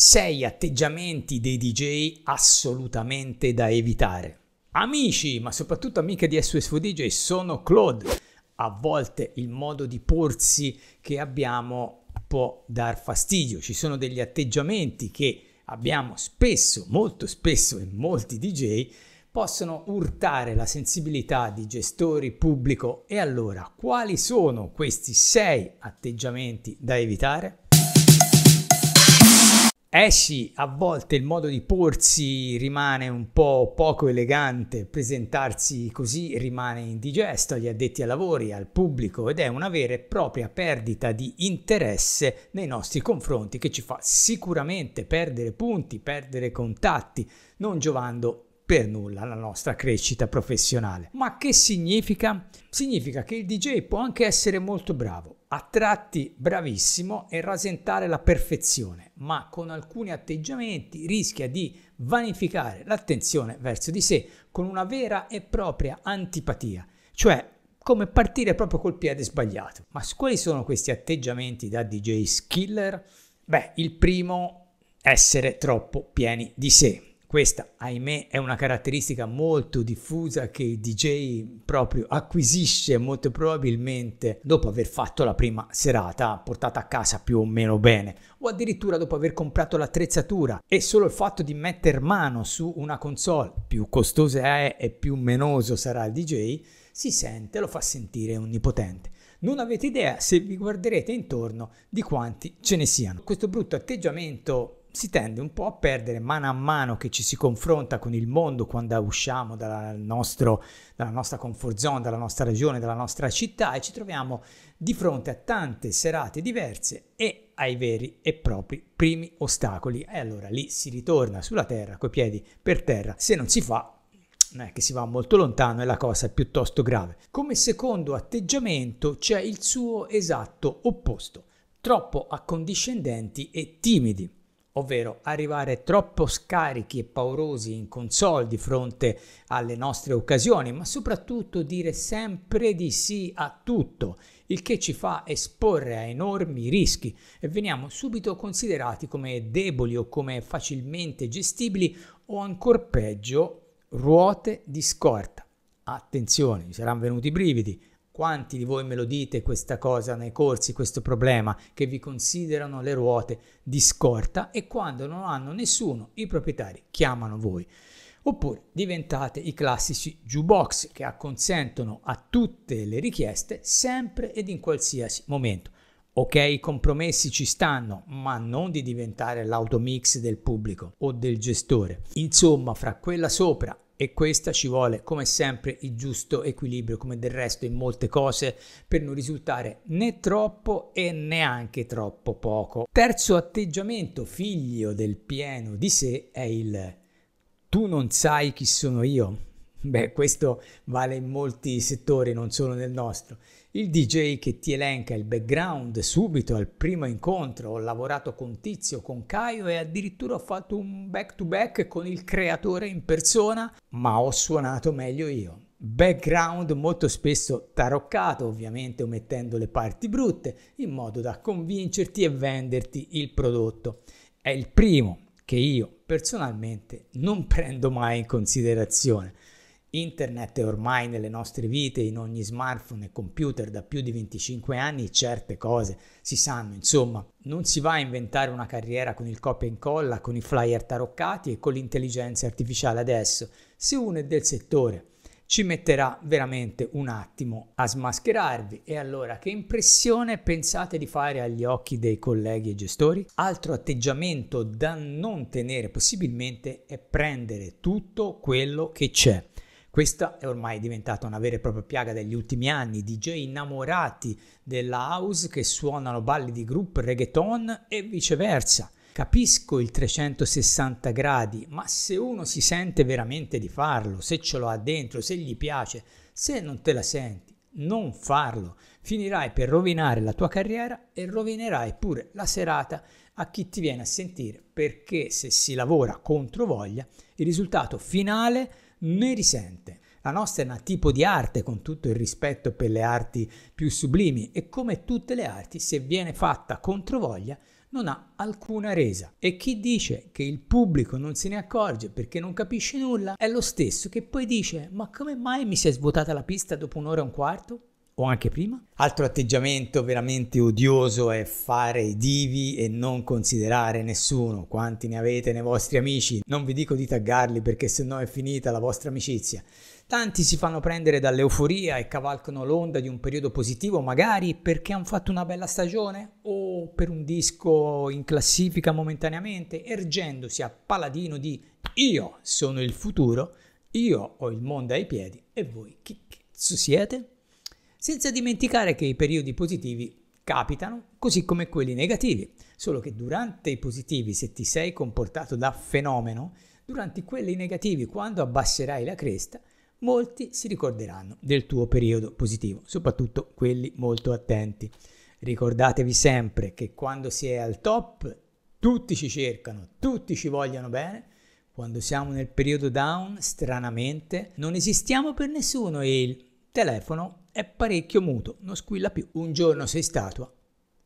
6 atteggiamenti dei DJ assolutamente da evitare. Amici, ma soprattutto amiche di SUSV DJ, sono Claude. A volte il modo di porsi che abbiamo può dar fastidio. Ci sono degli atteggiamenti che abbiamo spesso, molto spesso in molti DJ, possono urtare la sensibilità di gestori, pubblico. E allora, quali sono questi 6 atteggiamenti da evitare? Eh sì, a volte il modo di porsi rimane un po' poco elegante, presentarsi così rimane indigesto agli addetti ai lavori, al pubblico ed è una vera e propria perdita di interesse nei nostri confronti che ci fa sicuramente perdere punti, perdere contatti, non giovando per nulla la nostra crescita professionale. Ma che significa? Significa che il DJ può anche essere molto bravo, a tratti bravissimo e rasentare la perfezione, ma con alcuni atteggiamenti rischia di vanificare l'attenzione verso di sé con una vera e propria antipatia, cioè come partire proprio col piede sbagliato. Ma quali sono questi atteggiamenti da DJ skiller? Beh, il primo essere troppo pieni di sé. Questa, ahimè, è una caratteristica molto diffusa che il DJ proprio acquisisce molto probabilmente dopo aver fatto la prima serata portata a casa più o meno bene, o addirittura dopo aver comprato l'attrezzatura e solo il fatto di metter mano su una console più costosa è e più menoso sarà il DJ, si sente, lo fa sentire onnipotente. Non avete idea se vi guarderete intorno di quanti ce ne siano. Questo brutto atteggiamento si tende un po' a perdere mano a mano che ci si confronta con il mondo quando usciamo dalla, nostro, dalla nostra comfort zone, dalla nostra regione, dalla nostra città e ci troviamo di fronte a tante serate diverse e ai veri e propri primi ostacoli. E allora lì si ritorna sulla terra, coi piedi per terra. Se non si fa, non è che si va molto lontano e la cosa è piuttosto grave. Come secondo atteggiamento c'è il suo esatto opposto, troppo accondiscendenti e timidi ovvero arrivare troppo scarichi e paurosi in console di fronte alle nostre occasioni, ma soprattutto dire sempre di sì a tutto, il che ci fa esporre a enormi rischi e veniamo subito considerati come deboli o come facilmente gestibili o ancora peggio ruote di scorta. Attenzione, vi saranno venuti i brividi, quanti di voi me lo dite questa cosa nei corsi, questo problema, che vi considerano le ruote di scorta e quando non hanno nessuno i proprietari chiamano voi? Oppure diventate i classici jukebox che acconsentono a tutte le richieste sempre ed in qualsiasi momento. Ok, i compromessi ci stanno, ma non di diventare l'automix del pubblico o del gestore. Insomma, fra quella sopra e questa ci vuole come sempre il giusto equilibrio, come del resto in molte cose, per non risultare né troppo e neanche troppo poco. Terzo atteggiamento, figlio del pieno di sé, è il tu non sai chi sono io. Beh, questo vale in molti settori, non solo nel nostro. Il DJ che ti elenca il background subito al primo incontro, ho lavorato con Tizio, con Caio e addirittura ho fatto un back to back con il creatore in persona, ma ho suonato meglio io. Background molto spesso taroccato, ovviamente omettendo le parti brutte, in modo da convincerti e venderti il prodotto. È il primo che io personalmente non prendo mai in considerazione. Internet è ormai nelle nostre vite, in ogni smartphone e computer da più di 25 anni certe cose si sanno, insomma, non si va a inventare una carriera con il copia e incolla, con i flyer taroccati e con l'intelligenza artificiale adesso. Se uno è del settore ci metterà veramente un attimo a smascherarvi. E allora che impressione pensate di fare agli occhi dei colleghi e gestori? Altro atteggiamento da non tenere possibilmente è prendere tutto quello che c'è. Questa è ormai diventata una vera e propria piaga degli ultimi anni, DJ innamorati della house che suonano balli di group reggaeton e viceversa. Capisco il 360 gradi, ma se uno si sente veramente di farlo, se ce lo ha dentro, se gli piace, se non te la senti, non farlo. Finirai per rovinare la tua carriera e rovinerai pure la serata a chi ti viene a sentire, perché se si lavora contro voglia, il risultato finale è ne risente. La nostra è un tipo di arte, con tutto il rispetto per le arti più sublimi, e come tutte le arti, se viene fatta contro voglia, non ha alcuna resa. E chi dice che il pubblico non se ne accorge perché non capisce nulla, è lo stesso che poi dice: Ma come mai mi si è svuotata la pista dopo un'ora e un quarto? o anche prima. Altro atteggiamento veramente odioso è fare i divi e non considerare nessuno. Quanti ne avete nei vostri amici? Non vi dico di taggarli perché sennò è finita la vostra amicizia. Tanti si fanno prendere dall'euforia e cavalcano l'onda di un periodo positivo, magari perché hanno fatto una bella stagione o per un disco in classifica momentaneamente, ergendosi a paladino di io sono il futuro, io ho il mondo ai piedi e voi chi cazzo siete? senza dimenticare che i periodi positivi capitano così come quelli negativi, solo che durante i positivi se ti sei comportato da fenomeno, durante quelli negativi quando abbasserai la cresta, molti si ricorderanno del tuo periodo positivo, soprattutto quelli molto attenti. Ricordatevi sempre che quando si è al top tutti ci cercano, tutti ci vogliono bene. Quando siamo nel periodo down, stranamente, non esistiamo per nessuno e il telefono è parecchio muto, non squilla più. Un giorno sei statua,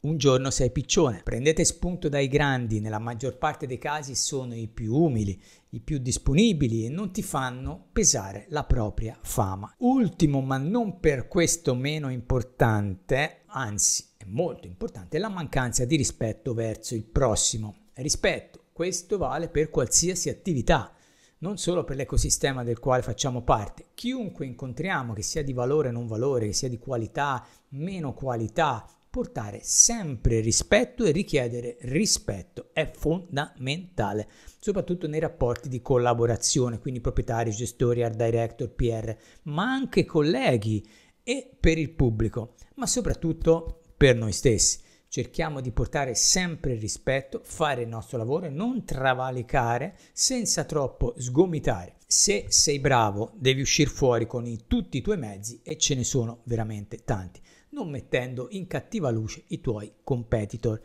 un giorno sei piccione. Prendete spunto dai grandi, nella maggior parte dei casi sono i più umili, i più disponibili e non ti fanno pesare la propria fama. Ultimo, ma non per questo meno importante, anzi è molto importante, la mancanza di rispetto verso il prossimo. Rispetto, questo vale per qualsiasi attività non solo per l'ecosistema del quale facciamo parte, chiunque incontriamo, che sia di valore o non valore, che sia di qualità, o meno qualità, portare sempre rispetto e richiedere rispetto è fondamentale, soprattutto nei rapporti di collaborazione, quindi proprietari, gestori, art director, PR, ma anche colleghi e per il pubblico, ma soprattutto per noi stessi. Cerchiamo di portare sempre rispetto, fare il nostro lavoro, non travalicare senza troppo sgomitare. Se sei bravo devi uscire fuori con i, tutti i tuoi mezzi e ce ne sono veramente tanti, non mettendo in cattiva luce i tuoi competitor.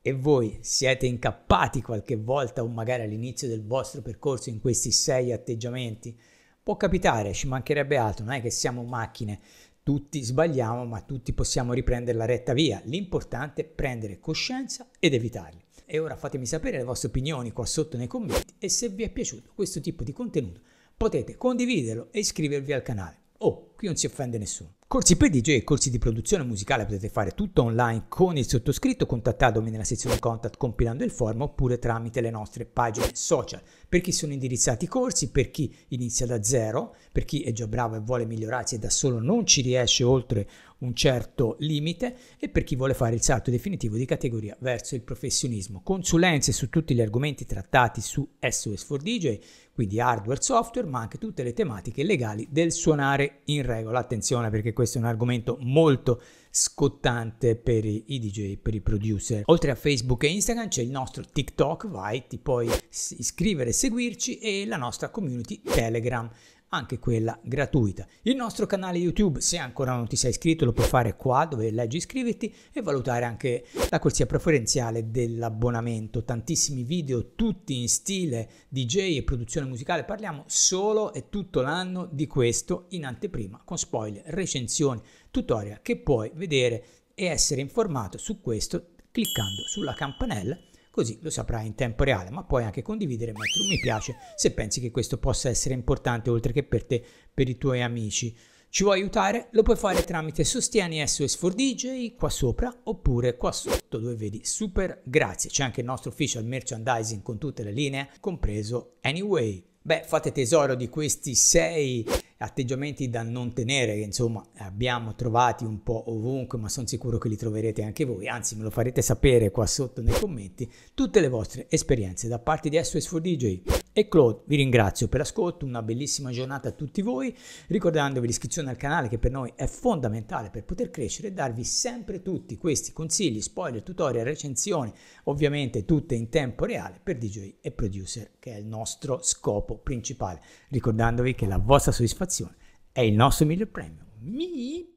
E voi siete incappati qualche volta o magari all'inizio del vostro percorso in questi sei atteggiamenti? Può capitare, ci mancherebbe altro, non è che siamo macchine, tutti sbagliamo, ma tutti possiamo riprendere la retta via. L'importante è prendere coscienza ed evitarli. E ora fatemi sapere le vostre opinioni qua sotto nei commenti e se vi è piaciuto questo tipo di contenuto potete condividerlo e iscrivervi al canale. Oh, qui non si offende nessuno. Corsi per DJ e corsi di produzione musicale potete fare tutto online con il sottoscritto contattandomi nella sezione contact compilando il form oppure tramite le nostre pagine social. Per chi sono indirizzati i corsi, per chi inizia da zero, per chi è già bravo e vuole migliorarsi e da solo non ci riesce oltre un certo limite e per chi vuole fare il salto definitivo di categoria verso il professionismo. Consulenze su tutti gli argomenti trattati su SOS 4 DJ, quindi hardware, software, ma anche tutte le tematiche legali del suonare in regola. Attenzione perché questo questo è un argomento molto scottante per i, DJ, per i producer. Oltre a Facebook e Instagram c'è il nostro TikTok, vai, ti puoi iscrivere, e seguirci e la nostra community Telegram anche quella gratuita. Il nostro canale YouTube, se ancora non ti sei iscritto, lo puoi fare qua dove leggi iscriviti e valutare anche la corsia preferenziale dell'abbonamento. Tantissimi video, tutti in stile DJ e produzione musicale, parliamo solo e tutto l'anno di questo in anteprima, con spoiler, recensioni, tutorial che puoi vedere e essere informato su questo cliccando sulla campanella così lo saprai in tempo reale, ma puoi anche condividere e mettere un mi piace se pensi che questo possa essere importante oltre che per te, per i tuoi amici. Ci vuoi aiutare? Lo puoi fare tramite Sostieni SOS 4DJ qua sopra oppure qua sotto dove vedi Super Grazie. C'è anche il nostro official merchandising con tutte le linee, compreso Anyway. Beh, fate tesoro di questi sei atteggiamenti da non tenere, che insomma abbiamo trovati un po' ovunque, ma sono sicuro che li troverete anche voi, anzi me lo farete sapere qua sotto nei commenti, tutte le vostre esperienze da parte di SOS4DJ. E Claude, vi ringrazio per l'ascolto, una bellissima giornata a tutti voi, ricordandovi l'iscrizione al canale che per noi è fondamentale per poter crescere e darvi sempre tutti questi consigli, spoiler, tutorial, recensioni, ovviamente tutte in tempo reale per DJ e producer, che è il nostro scopo principale, ricordandovi che la vostra soddisfazione è il nostro miglior premio. Mi...